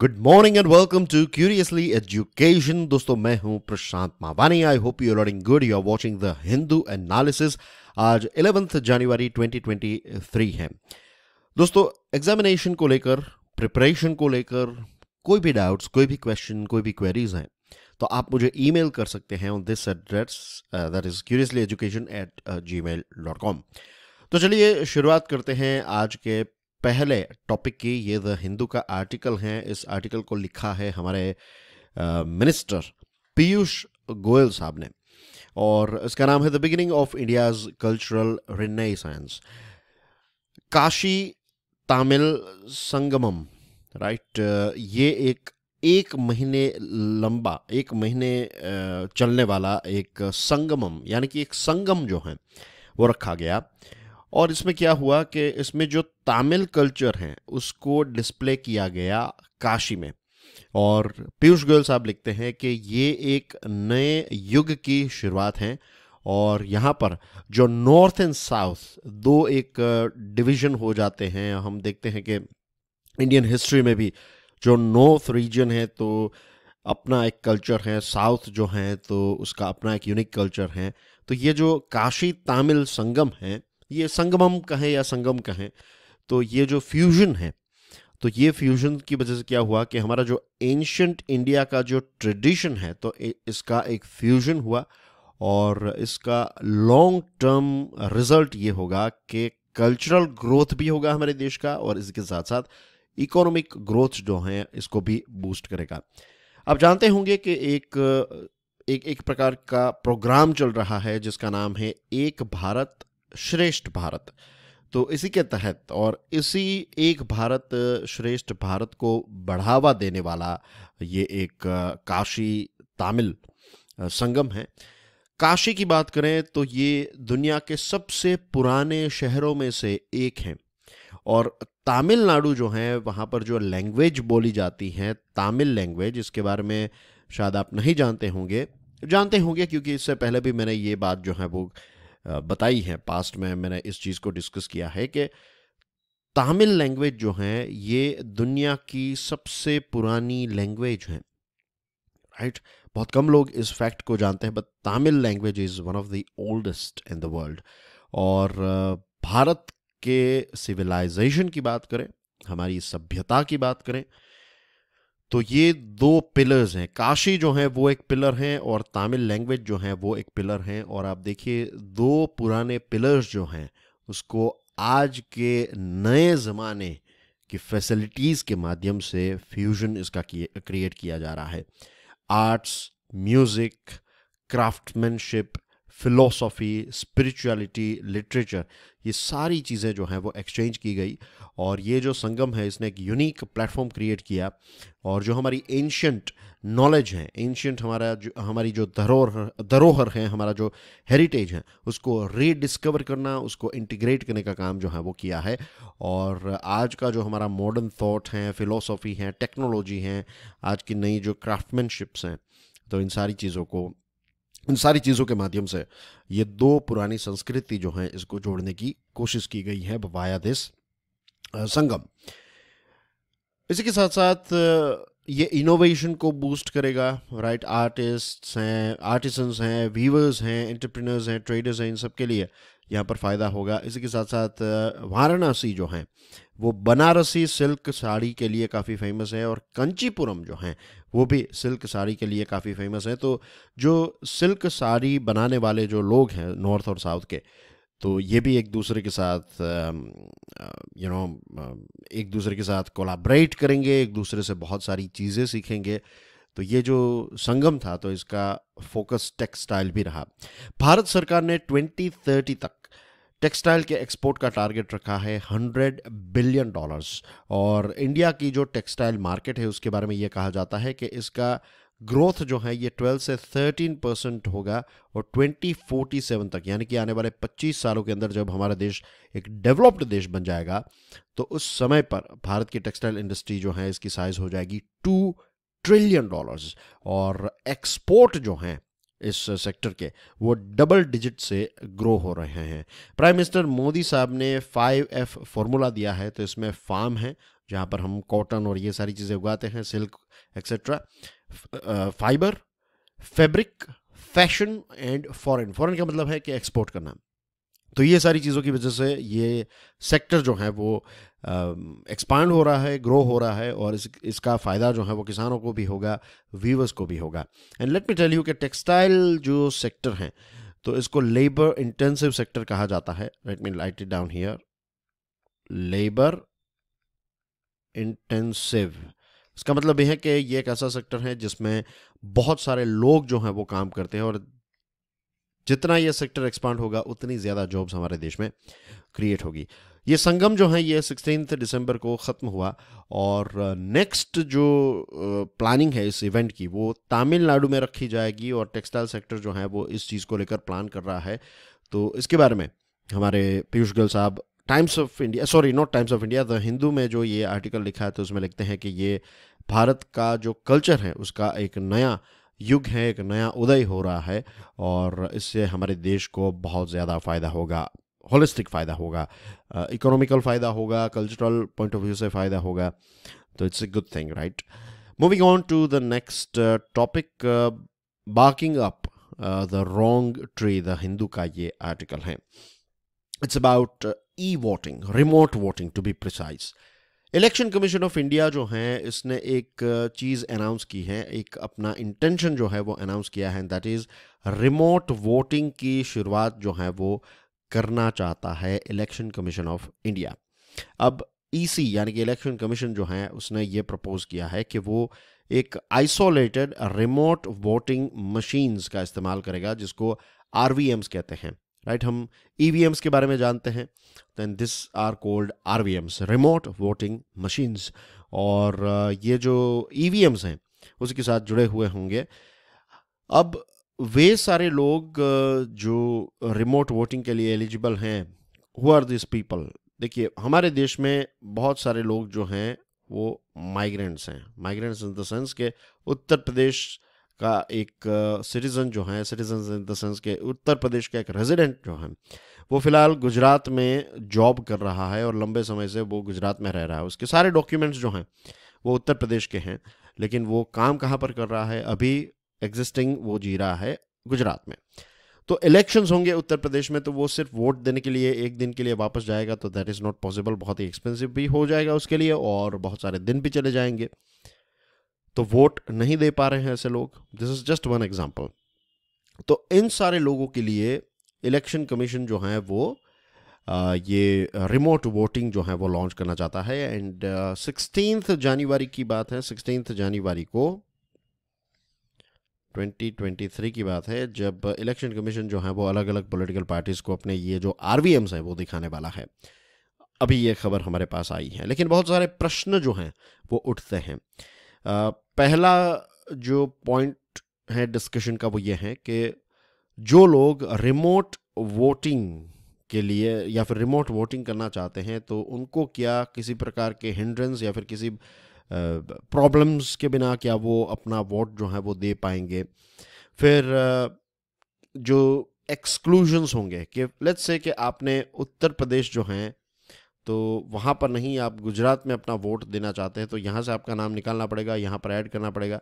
Good morning and welcome to curiously education दोस्तों मैं हूं Prashant Mawani I hope you learning good you are watching the Hindu analysis आज 11th जनवरी 2023 है दोस्तों एग्जामिनेशन को लेकर प्रिपरेशन को लेकर कोई भी डाउट्स कोई भी क्वेश्चन कोई भी क्वेरीज हैं तो आप मुझे ईमेल कर सकते हैं on this address that is curiously education at Gmail dot com तो चलिए शुरुआत करते हैं आज के पहले टॉपिक की ये द हिंदू का आर्टिकल है इस आर्टिकल को लिखा है हमारे मिनिस्टर पीयूष गोयल साहब ने और इसका नाम है the beginning of India's cultural renaissance Kashi Tamil Sangamam right ये एक एक महीने लंबा एक महीने चलने वाला एक संगमम यानी कि एक संगम जो है वो रखा गया और इसमें क्या हुआ कि इसमें जो तमिल कल्चर हैं उसको डिस्प्ले किया गया काशी में और पीयूष गोयल साहब लिखते हैं कि ये एक नए युग की शुरुआत है और यहाँ पर जो नॉर्थ एंड साउथ दो एक डिवीज़न हो जाते हैं हम देखते हैं कि इंडियन हिस्ट्री में भी जो नॉर्थ रीजन है तो अपना एक कल्चर है साउथ जो है तो उसका अपना एक यूनिक कल्चर है तो ये जो काशी तमिल संगम है ये संगमम कहें या संगम कहें तो ये जो फ्यूजन है तो ये फ्यूजन की वजह से क्या हुआ कि हमारा जो एंशंट इंडिया का जो ट्रेडिशन है तो इसका एक फ्यूजन हुआ और इसका लॉन्ग टर्म रिजल्ट ये होगा कि कल्चरल ग्रोथ भी होगा हमारे देश का और इसके साथ साथ इकोनॉमिक ग्रोथ जो है इसको भी बूस्ट करेगा आप जानते होंगे कि एक एक एक प्रकार का प्रोग्राम चल रहा है जिसका नाम है एक भारत श्रेष्ठ भारत तो इसी के तहत और इसी एक भारत श्रेष्ठ भारत को बढ़ावा देने वाला ये एक काशी तामिल संगम है काशी की बात करें तो ये दुनिया के सबसे पुराने शहरों में से एक हैं और तमिलनाडु जो है वहाँ पर जो लैंग्वेज बोली जाती है तमिल लैंग्वेज इसके बारे में शायद आप नहीं जानते होंगे जानते होंगे क्योंकि इससे पहले भी मैंने ये बात जो है वो बताई हैं पास्ट में मैंने इस चीज़ को डिस्कस किया है कि तमिल लैंग्वेज जो है ये दुनिया की सबसे पुरानी लैंग्वेज है राइट बहुत कम लोग इस फैक्ट को जानते हैं but Tamil language is one of the oldest in the world और भारत के सिविलाइजेशन की बात करें हमारी सभ्यता की बात करें तो ये दो पिलर्स हैं काशी जो है वो एक पिलर हैं और तमिल लैंग्वेज जो है वो एक पिलर हैं और आप देखिए दो पुराने पिलर्स जो हैं उसको आज के नए ज़माने की फैसिलिटीज़ के माध्यम से फ्यूजन इसका क्रिएट किया जा रहा है arts music craftsmanship philosophy spirituality literature ये सारी चीज़ें जो हैं वो एक्सचेंज की गई और ये जो संगम है इसने एक यूनिक प्लेटफॉर्म क्रिएट किया और जो हमारी एंशंट नॉलेज है एंशंट हमारा जो हमारी जो धरोहर धरोहर है हमारा जो हेरिटेज है उसको रीडिस्कवर करना उसको इंटीग्रेट करने का काम जो है वो किया है और आज का जो हमारा मॉडर्न थाट है फिलोसॉफी है टेक्नोलॉजी है आज की नई जो क्राफ्टमैनशिप्स हैं तो इन सारी चीज़ों को इन सारी चीज़ों के माध्यम से ये दो पुरानी संस्कृति जो है इसको जोड़ने की कोशिश की गई है वाया दिस संगम इसी के साथ साथ ये इनोवेशन को बूस्ट करेगा राइट आर्टिस्ट हैं आर्टिसंस हैं वीवर्स हैं एंटरप्रेनर्स हैं ट्रेडर्स हैं इन सब के लिए यहाँ पर फ़ायदा होगा इसी के साथ साथ वाराणसी जो हैं वो बनारसी सिल्क साड़ी के लिए काफ़ी फेमस है और कंचीपुरम जो हैं वो भी सिल्क साड़ी के लिए काफ़ी फेमस है तो जो सिल्क साड़ी बनाने वाले जो लोग हैं नॉर्थ और साउथ के तो ये भी एक दूसरे के साथ यू नो एक दूसरे के साथ कोलाबरेट करेंगे एक दूसरे से बहुत सारी चीज़ें सीखेंगे तो ये जो संगम था तो इसका फोकस टेक्सटाइल भी रहा भारत सरकार ने 2030 तक टेक्सटाइल के एक्सपोर्ट का टारगेट रखा है 100 बिलियन डॉलर्स और इंडिया की जो टेक्सटाइल मार्केट है उसके बारे में ये कहा जाता है कि इसका ग्रोथ जो है ये 12 से 13 परसेंट होगा और 2047 तक यानी कि आने वाले 25 सालों के अंदर जब हमारा देश एक डेवलप्ड देश बन जाएगा तो उस समय पर भारत की टेक्सटाइल इंडस्ट्री जो है इसकी साइज हो जाएगी टू ट्रिलियन डॉलर्स और एक्सपोर्ट जो हैं इस सेक्टर के वो डबल डिजिट से ग्रो हो रहे हैं प्राइम मिनिस्टर मोदी साहब ने फाइव एफ फॉर्मूला दिया है तो इसमें फार्म है जहाँ पर हम कॉटन और ये सारी चीज़ें उगाते हैं silk etcetera fibre fabric fashion and foreign foreign का मतलब है कि एक्सपोर्ट करना तो ये सारी चीज़ों की वजह से ये सेक्टर जो है वो एक्सपांड um, हो रहा है ग्रो हो रहा है और इस इसका फ़ायदा जो है वो किसानों को भी होगा वीवर्स को भी होगा and let me tell you कि टेक्सटाइल जो सेक्टर हैं तो इसको लेबर इंटेंसिव सेक्टर कहा जाता है let me write it down here labour intensive इसका मतलब यह है कि ये एक ऐसा सेक्टर है जिसमें बहुत सारे लोग जो हैं वो काम करते हैं और जितना ये सेक्टर एक्सपांड होगा उतनी ज़्यादा जॉब्स हमारे देश में क्रिएट होगी ये संगम जो है ये सिक्सटीन दिसंबर को ख़त्म हुआ और नेक्स्ट जो प्लानिंग है इस इवेंट की वो तमिलनाडु में रखी जाएगी और टेक्सटाइल सेक्टर जो है वो इस चीज़ को लेकर प्लान कर रहा है तो इसके बारे में हमारे पीयूष गोयल साहब Times of India sorry not Times of India the Hindu में जो ये आर्टिकल लिखा है तो उसमें लिखते हैं कि ये भारत का जो कल्चर है उसका एक नया युग है एक नया उदय हो रहा है और इससे हमारे देश को बहुत ज़्यादा फ़ायदा होगा होलिस्टिक फ़ायदा होगा इकोनॉमिकल फ़ायदा होगा कल्चरल पॉइंट ऑफ व्यू से फ़ायदा होगा तो it's a good thing right moving on to the next topic barking up the wrong tree the Hindu का ये आर्टिकल है it's about E voting remote voting to be precise election commission of India जो है इसने एक चीज़ announce की है एक अपना इंटेंशन जो है वो अनाउंस किया है दैट इज़ रिमोट वोटिंग की शुरुआत जो है वो करना चाहता है इलेक्शन कमीशन ऑफ इंडिया अब ईसी e यानी कि इलेक्शन कमीशन जो है उसने ये प्रपोज किया है कि वो एक आइसोलेटेड रिमोट वोटिंग मशीन्स का इस्तेमाल करेगा जिसको आर कहते हैं राइट हम ई e के बारे में जानते हैं then this are called RVMs remote voting machines और ये जो एम्स e हैं उसके साथ जुड़े हुए होंगे अब वे सारे लोग जो रिमोट वोटिंग के लिए एलिजिबल हैं हु आर दिस पीपल देखिए हमारे देश में बहुत सारे लोग जो हैं वो माइग्रेंट्स हैं माइग्रेंट्स इन द सेंस के उत्तर प्रदेश का एक सिटीज़न जो है सिटीजन इन द सेंस के उत्तर प्रदेश का एक रेजिडेंट जो हैं वो फ़िलहाल गुजरात में जॉब कर रहा है और लंबे समय से वो गुजरात में रह रहा है उसके सारे डॉक्यूमेंट्स जो हैं वो उत्तर प्रदेश के हैं लेकिन वो काम कहाँ पर कर रहा है अभी एग्जिस्टिंग वो जी रहा है गुजरात में तो इलेक्शंस होंगे उत्तर प्रदेश में तो वो सिर्फ वोट देने के लिए एक दिन के लिए वापस जाएगा तो दैट इज़ नॉट पॉसिबल बहुत ही एक्सपेंसिव भी हो जाएगा उसके लिए और बहुत सारे दिन भी चले जाएंगे तो वोट नहीं दे पा रहे हैं ऐसे लोग this is just one example तो इन सारे लोगों के लिए इलेक्शन कमीशन जो है वो ये रिमोट वोटिंग जो है वो लॉन्च करना चाहता है एंड सिक्सटीन जनवरी की बात है सिक्सटीन जनवरी को 2023 की बात है जब इलेक्शन कमीशन जो है वो अलग अलग पॉलिटिकल पार्टीज़ को अपने ये जो आर वी हैं वो दिखाने वाला है अभी ये खबर हमारे पास आई है लेकिन बहुत सारे प्रश्न जो हैं वो उठते हैं पहला जो पॉइंट है डिस्कशन का वो ये है कि जो लोग रिमोट वोटिंग के लिए या फिर रिमोट वोटिंग करना चाहते हैं तो उनको क्या किसी प्रकार के हिंड्रेंस या फिर किसी प्रॉब्लम्स के बिना क्या वो अपना वोट जो है वो दे पाएंगे फिर जो एक्सक्लूजन्स होंगे कि लेट्स से कि आपने उत्तर प्रदेश जो हैं तो वहाँ पर नहीं आप गुजरात में अपना वोट देना चाहते हैं तो यहाँ से आपका नाम निकालना पड़ेगा यहाँ पर ऐड करना पड़ेगा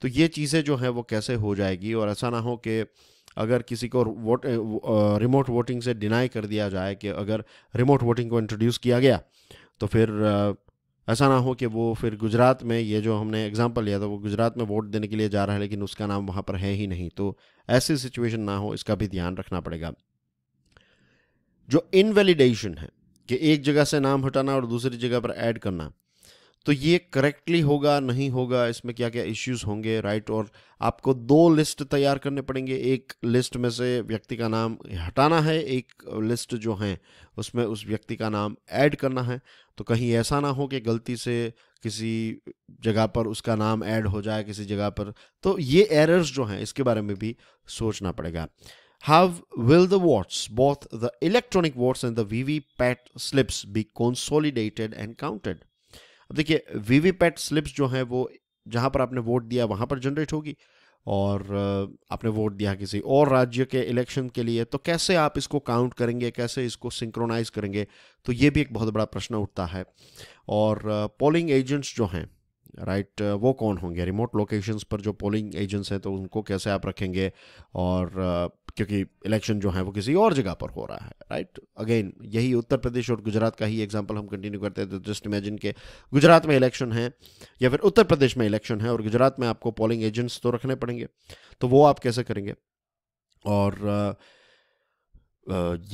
तो ये चीज़ें जो हैं वो कैसे हो जाएगी और ऐसा ना हो कि अगर किसी को वोट रिमोट वोटिंग से डिनाई कर दिया जाए कि अगर रिमोट वोटिंग को इंट्रोड्यूस किया गया तो फिर ऐसा ना हो कि वो फिर गुजरात में ये जो हमने एग्ज़ाम्पल लिया था वो गुजरात में वोट देने के लिए जा रहा है लेकिन उसका नाम वहाँ पर है ही नहीं तो ऐसी सिचुएशन ना हो इसका भी ध्यान रखना पड़ेगा जो इनवेलिडेशन है कि एक जगह से नाम हटाना और दूसरी जगह पर ऐड करना तो ये करेक्टली होगा नहीं होगा इसमें क्या क्या इश्यूज होंगे राइट और आपको दो लिस्ट तैयार करने पड़ेंगे एक लिस्ट में से व्यक्ति का नाम हटाना है एक लिस्ट जो है उसमें उस व्यक्ति का नाम ऐड करना है तो कहीं ऐसा ना हो कि गलती से किसी जगह पर उसका नाम ऐड हो जाए किसी जगह पर तो ये एरर्स जो हैं इसके बारे में भी सोचना पड़ेगा How will the votes, both the electronic votes and the VVPAT slips be consolidated and counted? अब देखिए वीवीपैट स्लिप्स जो हैं वो जहाँ पर आपने वोट दिया वहाँ पर जनरेट होगी और आपने वोट दिया किसी और राज्य के इलेक्शन के लिए तो कैसे आप इसको काउंट करेंगे कैसे इसको सिंक्रोनाइज करेंगे तो ये भी एक बहुत बड़ा प्रश्न उठता है और पोलिंग एजेंट्स जो हैं राइट right, वो कौन होंगे रिमोट लोकेशंस पर जो पोलिंग एजेंट्स हैं तो उनको कैसे आप रखेंगे और क्योंकि इलेक्शन जो है वो किसी और जगह पर हो रहा है राइट अगेन यही उत्तर प्रदेश और गुजरात का ही एग्जाम्पल हम कंटिन्यू करते हैं तो जस्ट इमेजिन के गुजरात में इलेक्शन है या फिर उत्तर प्रदेश में इलेक्शन है और गुजरात में आपको पोलिंग एजेंट्स तो रखने पड़ेंगे तो वो आप कैसे करेंगे और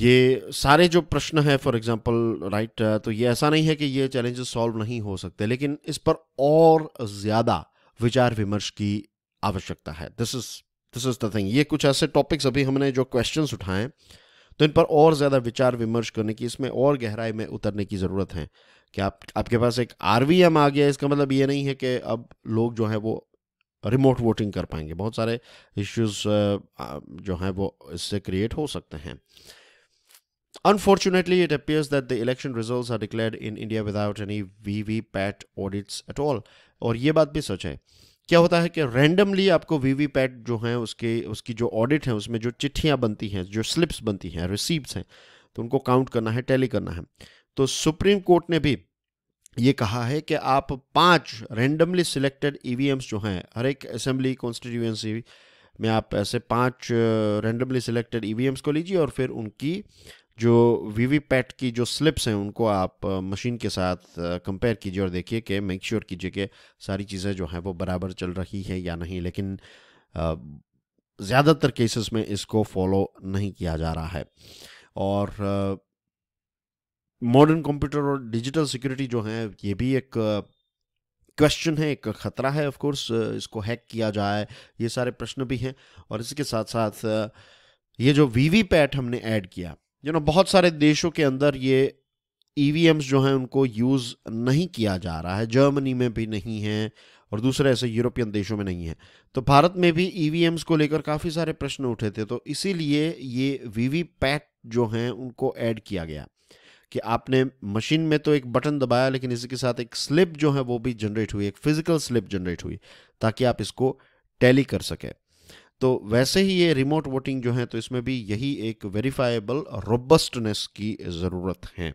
ये सारे जो प्रश्न है फॉर एग्जांपल राइट तो ये ऐसा नहीं है कि ये चैलेंजेस सॉल्व नहीं हो सकते लेकिन इस पर और ज़्यादा विचार विमर्श की आवश्यकता है this is this is the thing ये कुछ ऐसे टॉपिक्स अभी हमने जो क्वेश्चंस उठाए तो इन पर और ज़्यादा विचार विमर्श करने की इसमें और गहराई में उतरने की ज़रूरत है कि आप आपके पास एक आर आ गया इसका मतलब ये नहीं है कि अब लोग जो है वो रिमोट वोटिंग कर पाएंगे बहुत सारे इश्यूज जो हैं वो इससे क्रिएट हो सकते हैं Unfortunately, it appears that the election results are declared in India without any VVPAT audits at all. और ये बात भी सच है क्या होता है कि रैंडमली आपको वीवीपैट जो है उसके उसकी जो ऑडिट है उसमें जो चिट्ठियाँ बनती हैं जो स्लिप्स बनती हैं रिसीप्ट हैं तो उनको काउंट करना है टैली करना है तो सुप्रीम कोर्ट ने भी ये कहा है कि आप पांच रैंडमली सिलेक्टेड ईवीएम्स जो हैं हर एक असेंबली कॉन्स्टिट्यूएंसी में आप ऐसे पांच रैंडमली सिलेक्टेड ईवीएम्स को लीजिए और फिर उनकी जो वी पैट की जो स्लिप्स हैं उनको आप मशीन के साथ कंपेयर कीजिए और देखिए कि मेक श्योर कीजिए कि सारी चीज़ें जो हैं वो बराबर चल रही है या नहीं लेकिन ज़्यादातर केसेस में इसको फॉलो नहीं किया जा रहा है और मॉडर्न कंप्यूटर और डिजिटल सिक्योरिटी जो है ये भी एक क्वेश्चन है एक ख़तरा है ऑफ कोर्स इसको हैक किया जाए ये सारे प्रश्न भी हैं और इसके साथ साथ ये जो वी वी पैट हमने ऐड किया यू नो बहुत सारे देशों के अंदर ये ई e जो हैं उनको यूज़ नहीं किया जा रहा है जर्मनी में भी नहीं है और दूसरे ऐसे यूरोपियन देशों में नहीं है तो भारत में भी ई e को लेकर काफ़ी सारे प्रश्न उठे थे तो इसीलिए ये वी पैट जो हैं उनको ऐड किया गया कि आपने मशीन में तो एक बटन दबाया लेकिन इसी के साथ एक स्लिप जो है वो भी जनरेट हुई एक फिजिकल स्लिप जनरेट हुई ताकि आप इसको टैली कर सकें तो वैसे ही ये रिमोट वोटिंग जो है तो इसमें भी यही एक वेरीफाइबल रोबस्टनेस की ज़रूरत है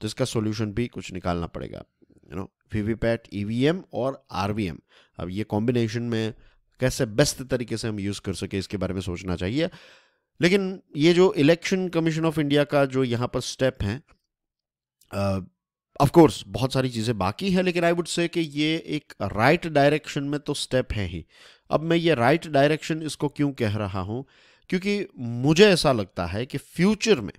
तो इसका सोल्यूशन भी कुछ निकालना पड़ेगा यू नो वीवीपैट ईवीएम और आरवीएम अब ये कॉम्बिनेशन में कैसे बेस्ट तरीके से हम यूज़ कर सके इसके बारे में सोचना चाहिए लेकिन ये जो इलेक्शन कमीशन ऑफ इंडिया का जो यहाँ पर स्टेप है ऑफ कोर्स बहुत सारी चीज़ें बाकी हैं लेकिन आई वुड से कि ये एक राइट right डायरेक्शन में तो स्टेप है ही अब मैं ये राइट right डायरेक्शन इसको क्यों कह रहा हूं क्योंकि मुझे ऐसा लगता है कि फ्यूचर में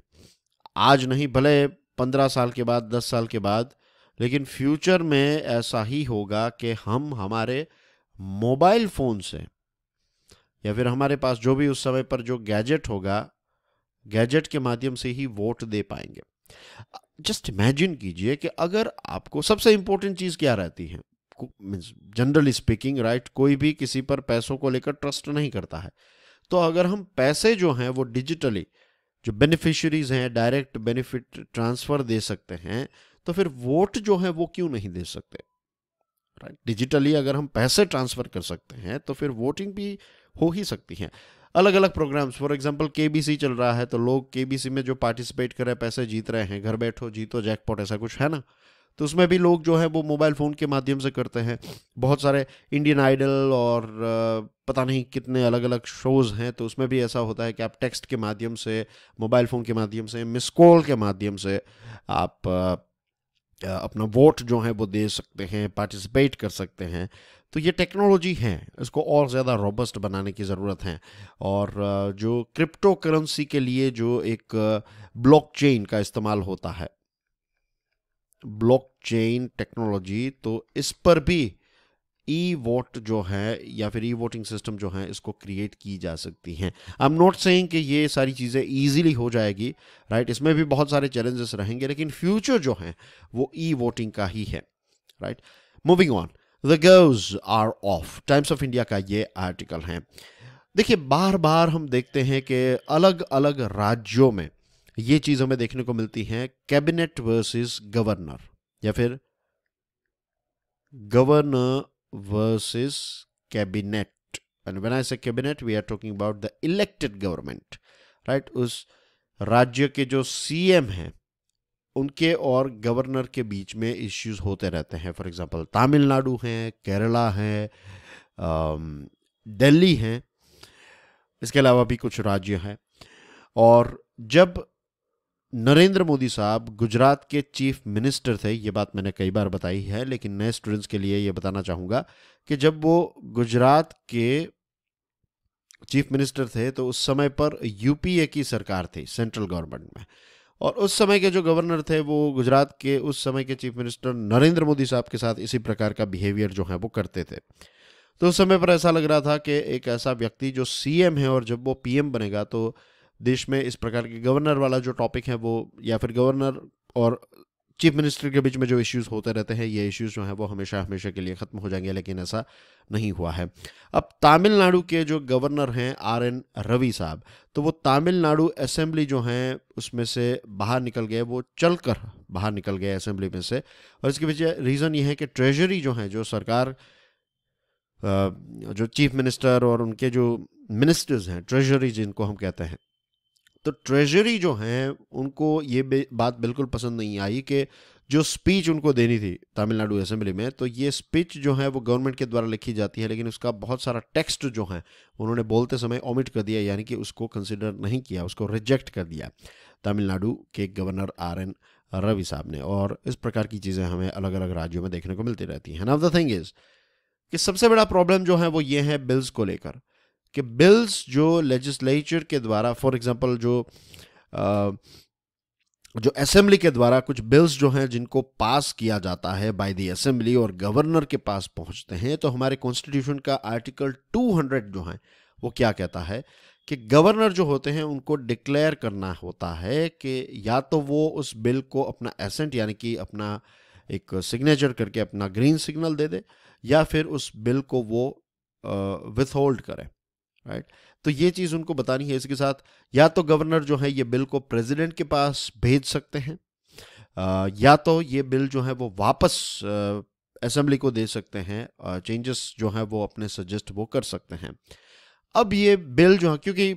आज नहीं भले पंद्रह साल के बाद दस साल के बाद लेकिन फ्यूचर में ऐसा ही होगा कि हम हमारे मोबाइल फ़ोन से या फिर हमारे पास जो भी उस समय पर जो गैजेट होगा गैजेट के माध्यम से ही वोट दे पाएंगे जस्ट इमेजिन कीजिए कि अगर आपको सबसे इंपॉर्टेंट चीज़ क्या रहती है मीन्स जनरली स्पीकिंग राइट कोई भी किसी पर पैसों को लेकर ट्रस्ट नहीं करता है तो अगर हम पैसे जो हैं वो डिजिटली जो बेनिफिशरीज हैं डायरेक्ट बेनिफिट ट्रांसफ़र दे सकते हैं तो फिर वोट जो है वो क्यों नहीं दे सकते राइट डिजिटली अगर हम पैसे ट्रांसफ़र कर सकते हैं तो फिर वोटिंग भी हो ही सकती है अलग अलग प्रोग्राम्स फॉर एग्जाम्पल के चल रहा है तो लोग के में जो पार्टिसिपेट कर रहे हैं पैसे जीत रहे हैं घर बैठो जीतो जैकपॉट ऐसा कुछ है ना तो उसमें भी लोग जो है वो मोबाइल फ़ोन के माध्यम से करते हैं बहुत सारे इंडियन आइडल और पता नहीं कितने अलग अलग शोज़ हैं तो उसमें भी ऐसा होता है कि आप टेक्स्ट के माध्यम से मोबाइल फ़ोन के माध्यम से मिस कॉल के माध्यम से आप अपना वोट जो है वो दे सकते हैं पार्टिसिपेट कर सकते हैं तो ये टेक्नोलॉजी है इसको और ज़्यादा रोबस्ट बनाने की ज़रूरत है और जो क्रिप्टो करेंसी के लिए जो एक ब्लॉकचेन का इस्तेमाल होता है ब्लॉकचेन टेक्नोलॉजी तो इस पर भी ई वोट जो है या फिर ई वोटिंग सिस्टम जो है इसको क्रिएट की जा सकती हैं आई एम नॉट सेइंग कि ये सारी चीज़ें इजीली हो जाएगी राइट right? इसमें भी बहुत सारे चैलेंजेस रहेंगे लेकिन फ्यूचर जो है वो ई वोटिंग का ही है right moving on the girls are of Times of India का ये आर्टिकल है देखिए बार बार हम देखते हैं कि अलग अलग राज्यों में ये चीज़ हमें देखने को मिलती है कैबिनेट वर्सेस गवर्नर या फिर governor versus cabinet and when I say cabinet we are talking about the elected government right उस राज्य के जो सीएम हैं उनके और गवर्नर के बीच में इश्यूज होते रहते हैं फॉर एग्जांपल तमिलनाडु हैं केरला है um, दिल्ली हैं इसके अलावा भी कुछ राज्य हैं और जब नरेंद्र मोदी साहब गुजरात के चीफ मिनिस्टर थे ये बात मैंने कई बार बताई है लेकिन नए स्टूडेंट्स के लिए ये बताना चाहूँगा कि जब वो गुजरात के चीफ मिनिस्टर थे तो उस समय पर यूपीए की सरकार थी सेंट्रल गवर्नमेंट में और उस समय के जो गवर्नर थे वो गुजरात के उस समय के चीफ मिनिस्टर नरेंद्र मोदी साहब के साथ इसी प्रकार का बिहेवियर जो है वो करते थे तो उस समय पर ऐसा लग रहा था कि एक ऐसा व्यक्ति जो सीएम है और जब वो पीएम बनेगा तो देश में इस प्रकार के गवर्नर वाला जो टॉपिक है वो या फिर गवर्नर और चीफ मिनिस्टर के बीच में जो इश्यूज होते रहते हैं ये इश्यूज जो हैं वो हमेशा हमेशा के लिए ख़त्म हो जाएंगे लेकिन ऐसा नहीं हुआ है अब तमिलनाडु के जो गवर्नर हैं आर एन रवि साहब तो वो तमिलनाडु असेंबली जो हैं उसमें से बाहर निकल गए वो चलकर बाहर निकल गए असेंबली में से और इसके पीछे रीज़न ये है कि ट्रेजरी जो है जो सरकार जो चीफ मिनिस्टर और उनके जो मिनिस्टर्स हैं ट्रेजरी जिनको हम कहते हैं तो ट्रेजरी जो हैं उनको ये बात बिल्कुल पसंद नहीं आई कि जो स्पीच उनको देनी थी तमिलनाडु असेंबली में तो ये स्पीच जो है वो गवर्नमेंट के द्वारा लिखी जाती है लेकिन उसका बहुत सारा टेक्स्ट जो है उन्होंने बोलते समय ओमिट कर दिया यानी कि उसको कंसिडर नहीं किया उसको रिजेक्ट कर दिया तमिलनाडु के गवर्नर आर एन रवि साहब ने और इस प्रकार की चीज़ें हमें अलग अलग राज्यों में देखने को मिलती रहती हैं नाउ द थिंग इज़ कि सबसे बड़ा प्रॉब्लम जो है वो ये है बिल्स को लेकर कि बिल्स जो लेजिस्लेचर के द्वारा फॉर एग्जांपल जो आ, जो असेंबली के द्वारा कुछ बिल्स जो हैं जिनको पास किया जाता है बाय द असेंबली और गवर्नर के पास पहुंचते हैं तो हमारे कॉन्स्टिट्यूशन का आर्टिकल 200 जो है वो क्या कहता है कि गवर्नर जो होते हैं उनको डिक्लेयर करना होता है कि या तो वो उस बिल को अपना एसेंट यानी कि अपना एक सिग्नेचर करके अपना ग्रीन सिग्नल दे दे या फिर उस बिल को वो विथ होल्ड करें राइट तो ये चीज़ उनको बतानी है इसके साथ या तो गवर्नर जो है ये बिल को प्रेसिडेंट के पास भेज सकते हैं या तो ये बिल जो है वो वापस असेंबली को दे सकते हैं चेंजेस जो है वो अपने सजेस्ट वो कर सकते हैं अब ये बिल जो है क्योंकि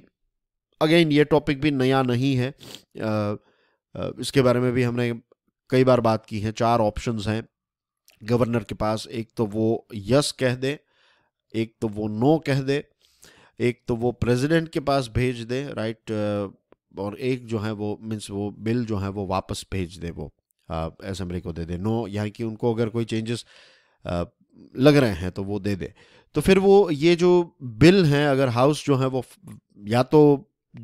अगेन ये टॉपिक भी नया नहीं है इसके बारे में भी हमने कई बार बात की है चार ऑप्शंस हैं गवर्नर के पास एक तो वो यस कह दे एक तो वो नो कह दे एक तो वो प्रेसिडेंट के पास भेज दें राइट और एक जो है वो मीन्स वो बिल जो है वो वापस भेज दे वो असम्बली को दे दे नो यहाँ की उनको अगर कोई चेंजेस लग रहे हैं तो वो दे दे तो फिर वो ये जो बिल हैं अगर हाउस जो है वो या तो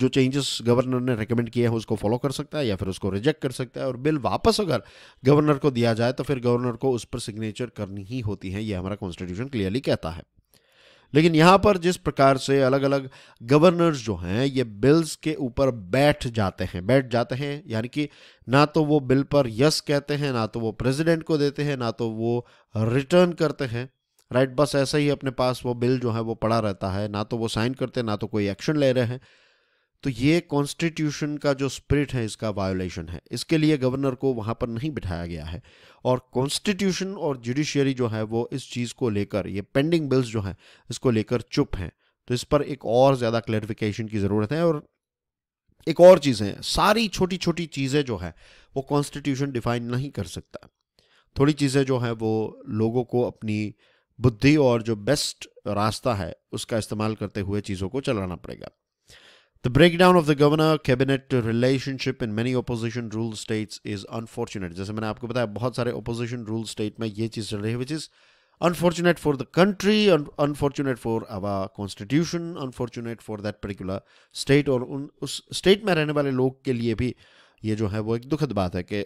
जो चेंजेस गवर्नर ने रेकमेंड किए हैं उसको फॉलो कर सकता है या फिर उसको रिजेक्ट कर सकता है और बिल वापस अगर गवर्नर को दिया जाए तो फिर गवर्नर को उस पर सिग्नेचर करनी ही होती है ये हमारा कॉन्स्टिट्यूशन क्लियरली कहता है लेकिन यहां पर जिस प्रकार से अलग अलग गवर्नर्स जो हैं ये बिल्स के ऊपर बैठ जाते हैं बैठ जाते हैं यानी कि ना तो वो बिल पर यस कहते हैं ना तो वो प्रेसिडेंट को देते हैं ना तो वो रिटर्न करते हैं राइट बस ऐसा ही अपने पास वो बिल जो है वो पड़ा रहता है ना तो वो साइन करते ना तो कोई एक्शन ले रहे हैं तो ये कॉन्स्टिट्यूशन का जो स्पिरिट है इसका वायोलेशन है इसके लिए गवर्नर को वहाँ पर नहीं बिठाया गया है और कॉन्स्टिट्यूशन और जुडिशियरी जो है वो इस चीज़ को लेकर ये पेंडिंग बिल्स जो हैं इसको लेकर चुप हैं तो इस पर एक और ज़्यादा क्लैरिफिकेशन की ज़रूरत है और एक और चीज़ है सारी छोटी छोटी चीज़ें जो है वो कॉन्स्टिट्यूशन डिफाइन नहीं कर सकता थोड़ी चीज़ें जो है वो लोगों को अपनी बुद्धि और जो बेस्ट रास्ता है उसका इस्तेमाल करते हुए चीज़ों को चलाना पड़ेगा The breakdown of the governor cabinet relationship in many opposition rule states is unfortunate. जैसे मैंने आपको बताया बहुत सारे opposition rule state में ये चीज़ चल रही है which is unfortunate for the country and unfortunate for our constitution unfortunate for that particular state और उन उस state में रहने वाले लोग के लिए भी ये जो है वो एक दुखद बात है कि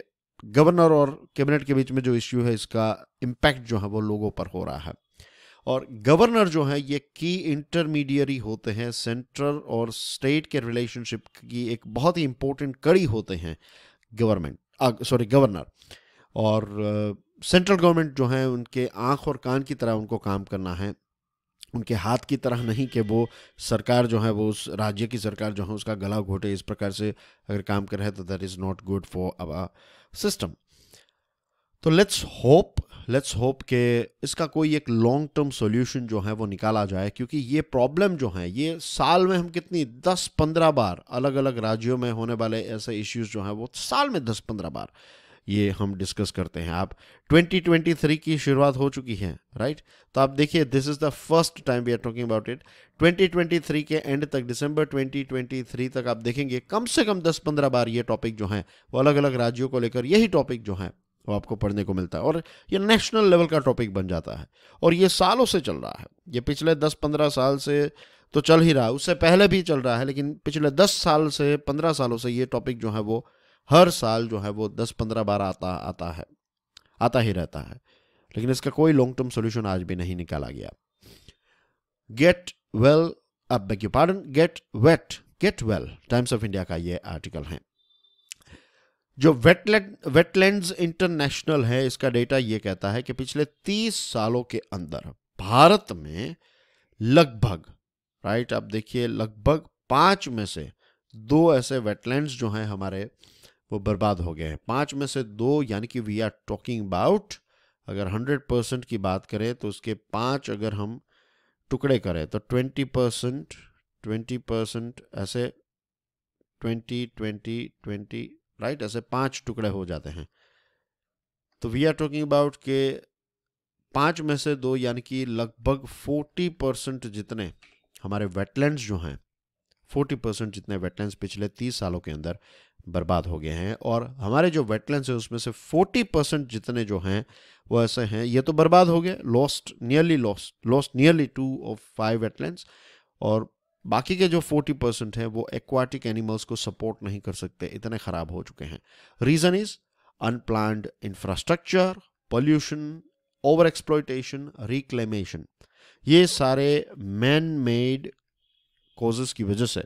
गवर्नर और कैबिनेट के बीच में जो इश्यू है इसका इम्पैक्ट जो है वो लोगों पर हो रहा है और गवर्नर जो है ये की इंटरमीडियरी होते हैं सेंट्रल और स्टेट के रिलेशनशिप की एक बहुत ही इम्पोर्टेंट कड़ी होते हैं गवर्नमेंट सॉरी गवर्नर और सेंट्रल गवर्नमेंट जो है उनके आँख और कान की तरह उनको काम करना है उनके हाथ की तरह नहीं कि वो सरकार जो है वो उस राज्य की सरकार जो है उसका गला घोटे इस प्रकार से अगर काम कर रहे तो that is not good for a system तो लेट्स होप लेट्स होप के इसका कोई एक लॉन्ग टर्म सॉल्यूशन जो है वो निकाला जाए क्योंकि ये प्रॉब्लम जो है ये साल में हम कितनी दस पंद्रह बार अलग अलग राज्यों में होने वाले ऐसे इश्यूज जो हैं वो साल में दस पंद्रह बार ये हम डिस्कस करते हैं आप 2023 की शुरुआत हो चुकी है राइट तो आप देखिए this is the first time we are talking about it 2023 के एंड तक दिसंबर 2023 तक आप देखेंगे कम से कम 10-15 बार ये टॉपिक जो है वो अलग अलग राज्यों को लेकर यही टॉपिक जो हैं वो आपको पढ़ने को मिलता है और ये नेशनल लेवल का टॉपिक बन जाता है और ये सालों से चल रहा है ये पिछले दस पंद्रह साल से तो चल ही रहा है उससे पहले भी चल रहा है लेकिन पिछले दस साल से पंद्रह सालों से ये टॉपिक जो है वो हर साल जो है वो दस पंद्रह बार आता आता है आता ही रहता है लेकिन इसका कोई लॉन्ग टर्म सोल्यूशन आज भी नहीं निकाला गया गेट वेल अब beg your pardon get wait get well Times of India का ये आर्टिकल है जो वेटलैंड वेटलैंड इंटरनेशनल है इसका डेटा ये कहता है कि पिछले 30 सालों के अंदर भारत में लगभग राइट आप देखिए लगभग पाँच में से दो ऐसे वेटलैंड जो हैं हमारे वो बर्बाद हो गए हैं पांच में से दो यानी कि वी आर टॉकिंग अबाउट अगर हंड्रेड परसेंट की बात करें तो उसके पांच अगर हम टुकड़े करें तो ट्वेंटी परसेंट ट्वेंटी परसेंट ऐसे ट्वेंटी ट्वेंटी ट्वेंटी राइट ऐसे पांच टुकड़े हो जाते हैं तो वी आर टॉकिंग अबाउट के पांच में से दो यानी कि लगभग फोर्टी परसेंट जितने हमारे वेटलैंड्स जो हैं फोर्टी परसेंट जितने वेटलैंड्स पिछले तीस सालों के अंदर बर्बाद हो गए हैं और हमारे जो वेटलैंड्स हैं उसमें से फोर्टी परसेंट जितने जो हैं वो ऐसे हैं ये तो बर्बाद हो गए lost nearly lost lost nearly two of five wetlands और बाकी के जो 40 परसेंट हैं वो एक्वाटिक एनिमल्स को सपोर्ट नहीं कर सकते इतने ख़राब हो चुके हैं reason is unplanned infrastructure pollution over exploitation reclamation ये सारे मैन मेड कोजेस की वजह से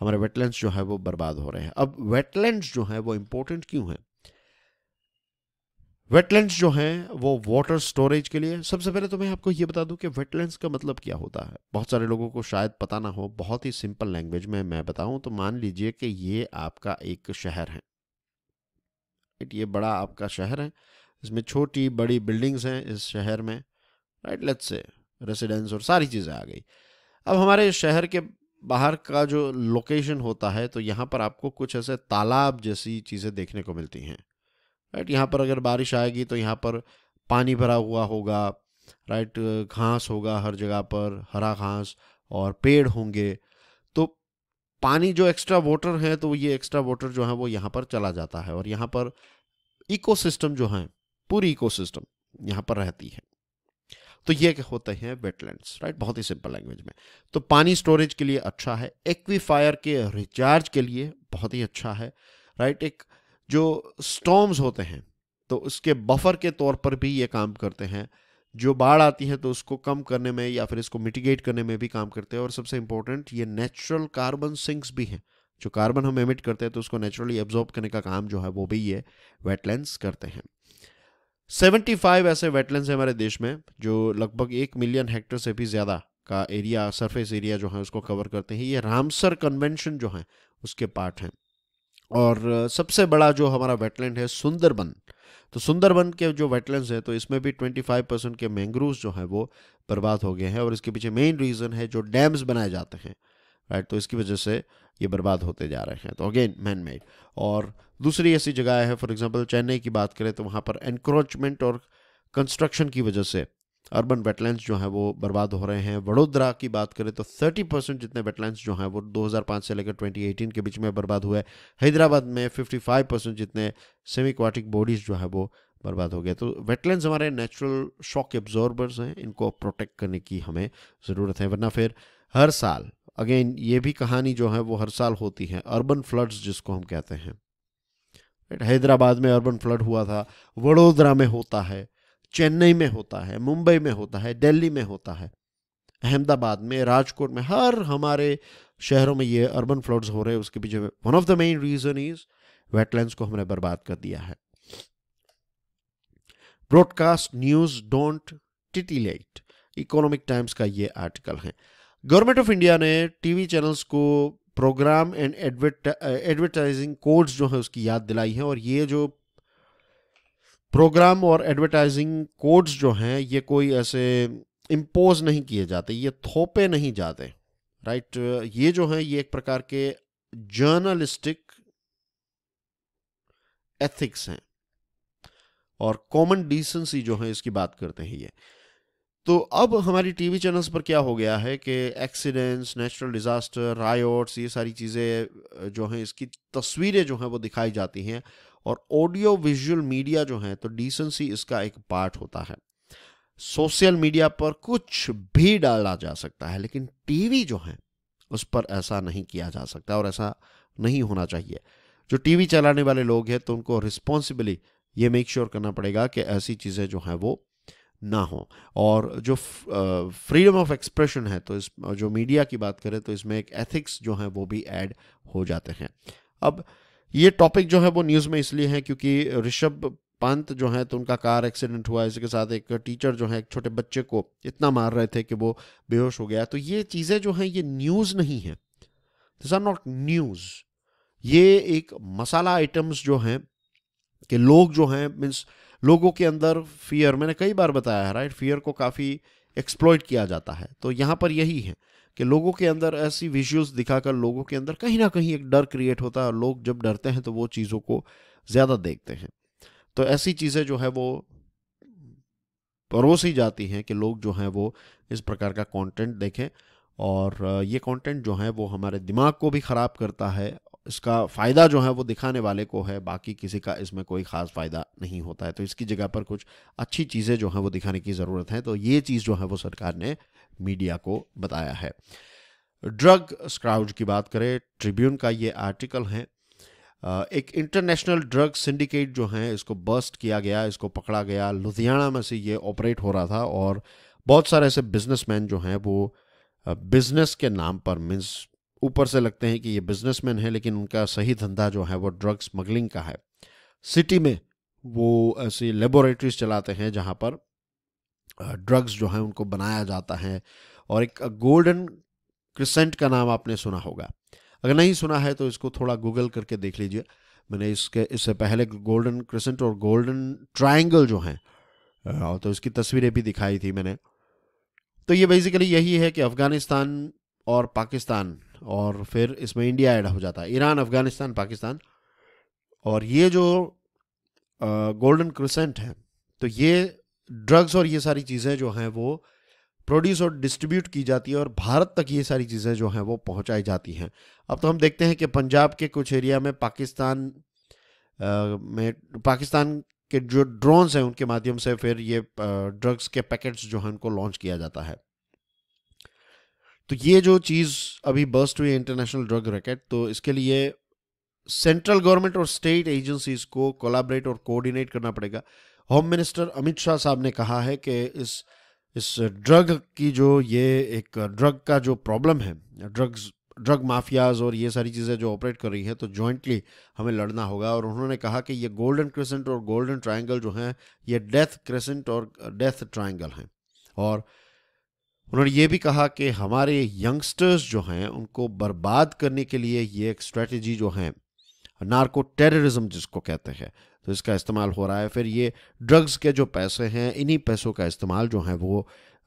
हमारे वेटलैंड्स जो है वो बर्बाद हो रहे हैं अब वेटलैंड्स जो है वो इम्पोर्टेंट क्यों हैं वेटलैंड्स जो हैं वो वाटर स्टोरेज के लिए सबसे पहले तो मैं आपको ये बता दूं कि वेटलैंड्स का मतलब क्या होता है बहुत सारे लोगों को शायद पता ना हो बहुत ही सिंपल लैंग्वेज में मैं बताऊं तो मान लीजिए कि ये आपका एक शहर है राइट ये बड़ा आपका शहर है इसमें छोटी बड़ी बिल्डिंग्स हैं इस शहर में राइट लेट्स से रेसिडेंस और सारी चीज़ें आ गई अब हमारे शहर के बाहर का जो लोकेशन होता है तो यहाँ पर आपको कुछ ऐसे तालाब जैसी चीज़ें देखने को मिलती हैं राइट यहाँ पर अगर बारिश आएगी तो यहाँ पर पानी भरा हुआ होगा राइट घास होगा हर जगह पर हरा घास और पेड़ होंगे तो पानी जो एक्स्ट्रा वाटर है तो ये एक्स्ट्रा वाटर जो है वो यहाँ पर चला जाता है और यहाँ पर इकोसिस्टम जो है पूरी इकोसिस्टम यहाँ पर रहती है तो ये होते हैं वेटलैंड्स राइट बहुत ही सिंपल लैंग्वेज में तो पानी स्टोरेज के लिए अच्छा है एक्वीफायर के रिचार्ज के लिए बहुत ही अच्छा है राइट एक जो स्टॉम्स होते हैं तो उसके बफर के तौर पर भी ये काम करते हैं जो बाढ़ आती है तो उसको कम करने में या फिर इसको मिटिगेट करने में भी काम करते हैं और सबसे इम्पोर्टेंट ये नेचुरल कार्बन सिंक्स भी हैं जो कार्बन हम एमिट करते हैं तो उसको नेचुरली एब्जॉर्ब करने का काम जो है वो भी ये वेटलैंड्स करते हैं 75 ऐसे वेटलैंड्स हैं हमारे देश में जो लगभग एक मिलियन हेक्टर से भी ज़्यादा का एरिया सरफेस एरिया जो है उसको कवर करते हैं ये रामसर कन्वेंशन जो है उसके पार्ट हैं और सबसे बड़ा जो हमारा वेटलैंड है सुंदरबन तो सुंदरबन के जो वेटलैंड्स हैं तो इसमें भी 25 परसेंट के मैंग्रोव जो हैं वो बर्बाद हो गए हैं और इसके पीछे मेन रीज़न है जो डैम्स बनाए जाते हैं राइट तो इसकी वजह से ये बर्बाद होते जा रहे हैं तो अगेन मैन मेड और दूसरी ऐसी जगह है फॉर एग्जांपल चेन्नई की बात करें तो वहाँ पर एनक्रोचमेंट और कंस्ट्रक्शन की वजह से अर्बन वेटलैंड्स जो हैं वो बर्बाद हो रहे हैं वडोदरा की बात करें तो 30 परसेंट जितने वेटलैंड्स जो हैं वो 2005 से लेकर 2018 के बीच में बर्बाद हुए हैदराबाद में 55 परसेंट जितने सेमी क्वाटिक बॉडीज़ जो है वो बर्बाद हो गए तो वेटलैंड्स हमारे नेचुरल शॉक एब्जॉर्बर्स हैं इनको प्रोटेक्ट करने की हमें ज़रूरत है वरना फिर हर साल अगेन ये भी कहानी जो है वो हर साल होती है अर्बन फ्लड्स जिसको हम कहते हैं हैदराबाद में अर्बन फ्लड हुआ था वडोदरा में होता है चेन्नई में होता है मुंबई में होता है दिल्ली में होता है अहमदाबाद में राजकोट में हर हमारे शहरों में ये अर्बन फ्लड्स हो रहे हैं उसके पीछे one of the main reason is wetlands को हमने बर्बाद कर दिया है broadcast news don't titillate Economic Times का ये आर्टिकल है गवर्नमेंट ऑफ इंडिया ने टीवी चैनल्स को प्रोग्राम एंड एडवर्टाइजिंग कोड्स जो है उसकी याद दिलाई है और ये जो प्रोग्राम और एडवर्टाइजिंग कोड्स जो हैं ये कोई ऐसे इम्पोज नहीं किए जाते ये थोपे नहीं जाते राइट ये जो है ये एक प्रकार के जर्नलिस्टिक एथिक्स हैं और कॉमन डिसेंसी जो है इसकी बात करते हैं ये तो अब हमारी टीवी चैनल्स पर क्या हो गया है कि एक्सीडेंट्स नेचुरल डिज़ास्टर रायोट्स ये सारी चीज़ें जो हैं इसकी तस्वीरें जो हैं वो दिखाई जाती हैं और ऑडियो विजुअल मीडिया जो है तो डिसेंसी इसका एक पार्ट होता है सोशल मीडिया पर कुछ भी डाला जा सकता है लेकिन टीवी जो है उस पर ऐसा नहीं किया जा सकता और ऐसा नहीं होना चाहिए जो टीवी चलाने वाले लोग हैं तो उनको रिस्पॉन्सिबली ये मेक श्योर sure करना पड़ेगा कि ऐसी चीज़ें जो हैं वो ना हो और जो फ्रीडम ऑफ एक्सप्रेशन है तो इस जो मीडिया की बात करें तो इसमें एक एथिक्स जो है वो भी ऐड हो जाते हैं अब ये टॉपिक जो है वो न्यूज़ में इसलिए है क्योंकि ऋषभ पंत जो है तो उनका कार एक्सीडेंट हुआ इसके साथ एक टीचर जो है एक छोटे बच्चे को इतना मार रहे थे कि वो बेहोश हो गया तो ये चीज़ें जो हैं ये न्यूज़ नहीं है दिस आर नॉट न्यूज़ ये एक मसाला आइटम्स जो हैं कि लोग जो हैं मीन्स लोगों के अंदर फियर मैंने कई बार बताया है राइट फियर को काफ़ी एक्सप्लॉयट किया जाता है तो यहाँ पर यही है कि लोगों के अंदर ऐसी विजुअल्स दिखाकर लोगों के अंदर कहीं ना कहीं एक डर क्रिएट होता है और लोग जब डरते हैं तो वो चीज़ों को ज़्यादा देखते हैं तो ऐसी चीज़ें जो है वो परोसी जाती हैं कि लोग जो हैं वो इस प्रकार का कंटेंट देखें और ये कंटेंट जो है वो हमारे दिमाग को भी ख़राब करता है इसका फ़ायदा जो है वो दिखाने वाले को है बाकी किसी का इसमें कोई ख़ास फ़ायदा नहीं होता है तो इसकी जगह पर कुछ अच्छी चीज़ें जो हैं वो दिखाने की ज़रूरत है तो ये चीज़ जो है वो सरकार ने मीडिया को बताया है ड्रग स्क्राउज की बात करें ट्रिब्यून का ये आर्टिकल है एक इंटरनेशनल ड्रग सिंडिकेट जो है इसको बस्ट किया गया इसको पकड़ा गया लुधियाना में से ये ऑपरेट हो रहा था और बहुत सारे ऐसे बिजनेसमैन जो हैं वो बिजनेस के नाम पर मीन्स ऊपर से लगते हैं कि ये बिजनेसमैन है लेकिन उनका सही धंधा जो है वो ड्रग स्मगलिंग का है सिटी में वो ऐसी लेबोरेटरीज चलाते हैं जहाँ पर ड्रग्स जो हैं उनको बनाया जाता है और एक गोल्डन क्रिसेंट का नाम आपने सुना होगा अगर नहीं सुना है तो इसको थोड़ा गूगल करके देख लीजिए मैंने इसके इससे पहले गोल्डन क्रिसेंट और गोल्डन ट्रायंगल जो हैं तो इसकी तस्वीरें भी दिखाई थी मैंने तो ये बेसिकली यही है कि अफ़गानिस्तान और पाकिस्तान और फिर इसमें इंडिया ऐड हो जाता है ईरान अफ़गानिस्तान पाकिस्तान और ये जो गोल्डन क्रिसेंट है तो ये ड्रग्स और ये सारी चीज़ें जो हैं वो प्रोड्यूस और डिस्ट्रीब्यूट की जाती है और भारत तक ये सारी चीज़ें जो हैं वो पहुंचाई जाती हैं अब तो हम देखते हैं कि पंजाब के कुछ एरिया में पाकिस्तान में पाकिस्तान के जो ड्रोन्स हैं उनके माध्यम से फिर ये ड्रग्स के पैकेट्स जो हैं उनको लॉन्च किया जाता है तो ये जो चीज़ अभी बर्स्ट हुई इंटरनेशनल ड्रग रैकेट तो इसके लिए सेंट्रल गवर्नमेंट और स्टेट एजेंसीज को कोलाबरेट और कोऑर्डिनेट करना पड़ेगा होम मिनिस्टर अमित शाह साहब ने कहा है कि इस इस ड्रग की जो ये एक ड्रग का जो प्रॉब्लम है ड्रग्स ड्रग माफियाज और ये सारी चीज़ें जो ऑपरेट कर रही है तो जॉइंटली हमें लड़ना होगा और उन्होंने कहा कि ये गोल्डन क्रेसेंट और गोल्डन ट्रायंगल जो हैं ये डेथ क्रेसेंट और डेथ ट्रायंगल हैं और उन्होंने ये भी कहा कि हमारे यंगस्टर्स जो हैं उनको बर्बाद करने के लिए ये एक स्ट्रेटजी जो है नार्को टेररिज्म जिसको कहते हैं तो इसका इस्तेमाल हो रहा है फिर ये ड्रग्स के जो पैसे हैं इन्हीं पैसों का इस्तेमाल जो है वो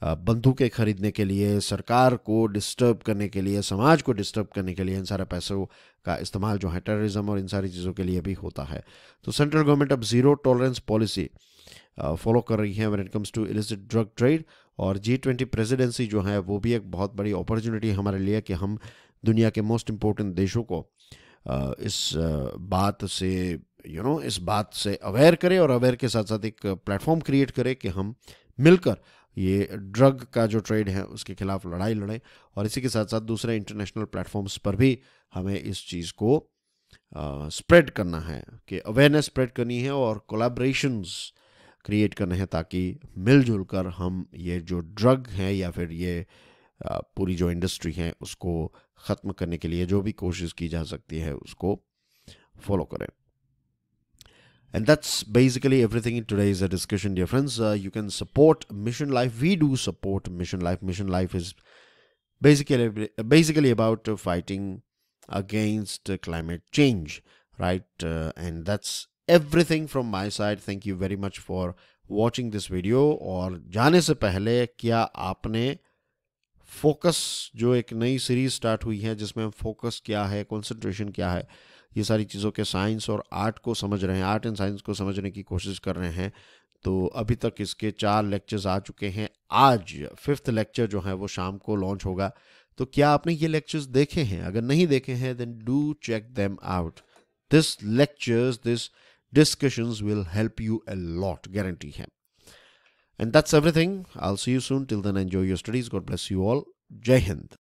बंदूकें खरीदने के लिए सरकार को डिस्टर्ब करने के लिए समाज को डिस्टर्ब करने के लिए इन सारे पैसों का इस्तेमाल जो है टेररिज्म और इन सारी चीज़ों के लिए भी होता है तो सेंट्रल गवर्नमेंट अब ज़ीरो टॉलरेंस पॉलिसी फॉलो कर रही है when it comes to illicit drug trade और जी ट्वेंटी प्रेजिडेंसी जो है वो भी एक बहुत बड़ी अपॉर्चुनिटी हमारे लिए कि हम दुनिया के मोस्ट इंपॉर्टेंट देशों को uh, इस बात से यू you नो know, इस बात से अवेयर करें और अवेयर के साथ साथ एक प्लेटफॉर्म क्रिएट करें कि हम मिलकर ये ड्रग का जो ट्रेड है उसके खिलाफ लड़ाई लड़ें और इसी के साथ साथ दूसरे इंटरनेशनल प्लेटफॉर्म्स पर भी हमें इस चीज़ को स्प्रेड करना है कि अवेयरनेस स्प्रेड करनी है और कोलाब्रेशंस क्रिएट करने हैं ताकि मिलजुल कर हम ये जो ड्रग हैं या फिर ये पूरी जो इंडस्ट्री है उसको ख़त्म करने के लिए जो भी कोशिश की जा सकती है उसको फॉलो करें and that's basically everything in today is a discussion dear friends you can support mission life we do support mission life mission life is basically basically about fighting against climate change right and that's everything from my side thank you very much for watching this video और जाने से पहले क्या आपने focus जो एक नई series start हुई है जिसमें हम फोकस क्या है कंसंट्रेशन क्या है ये सारी चीज़ों के साइंस और आर्ट को समझ रहे हैं आर्ट एंड साइंस को समझने की कोशिश कर रहे हैं तो अभी तक इसके चार लेक्चर्स आ चुके हैं आज फिफ्थ लेक्चर जो है वो शाम को लॉन्च होगा तो क्या आपने ये लेक्चर्स देखे हैं अगर नहीं देखे हैं then do check them out this lectures this discussions will help you a lot guarantee है And that's everything. I'll see you soon. Till then, enjoy your studies. God bless you all. Jai Hind.